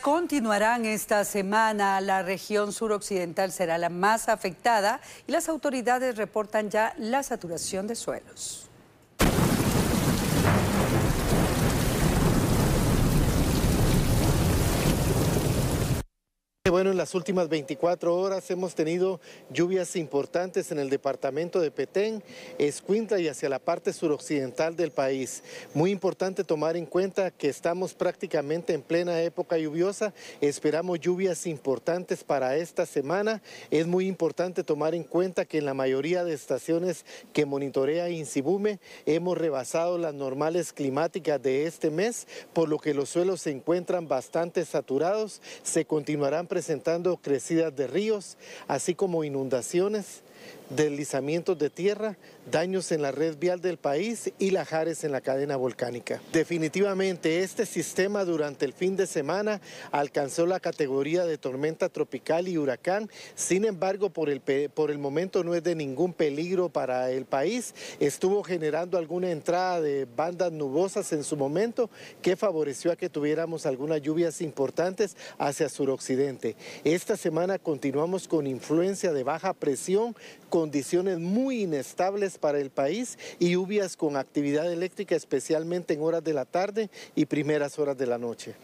Continuarán esta semana. La región suroccidental será la más afectada y las autoridades reportan ya la saturación de suelos. Bueno, en las últimas 24 horas hemos tenido lluvias importantes en el departamento de Petén, Escuintla y hacia la parte suroccidental del país. Muy importante tomar en cuenta que estamos prácticamente en plena época lluviosa, esperamos lluvias importantes para esta semana. Es muy importante tomar en cuenta que en la mayoría de estaciones que monitorea Incibume hemos rebasado las normales climáticas de este mes, por lo que los suelos se encuentran bastante saturados, se continuarán presentando crecidas de ríos, así como inundaciones deslizamientos de tierra, daños en la red vial del país y lajares en la cadena volcánica. Definitivamente este sistema durante el fin de semana alcanzó la categoría de tormenta tropical y huracán, sin embargo por el, por el momento no es de ningún peligro para el país, estuvo generando alguna entrada de bandas nubosas en su momento que favoreció a que tuviéramos algunas lluvias importantes hacia suroccidente. Esta semana continuamos con influencia de baja presión condiciones muy inestables para el país y lluvias con actividad eléctrica especialmente en horas de la tarde y primeras horas de la noche.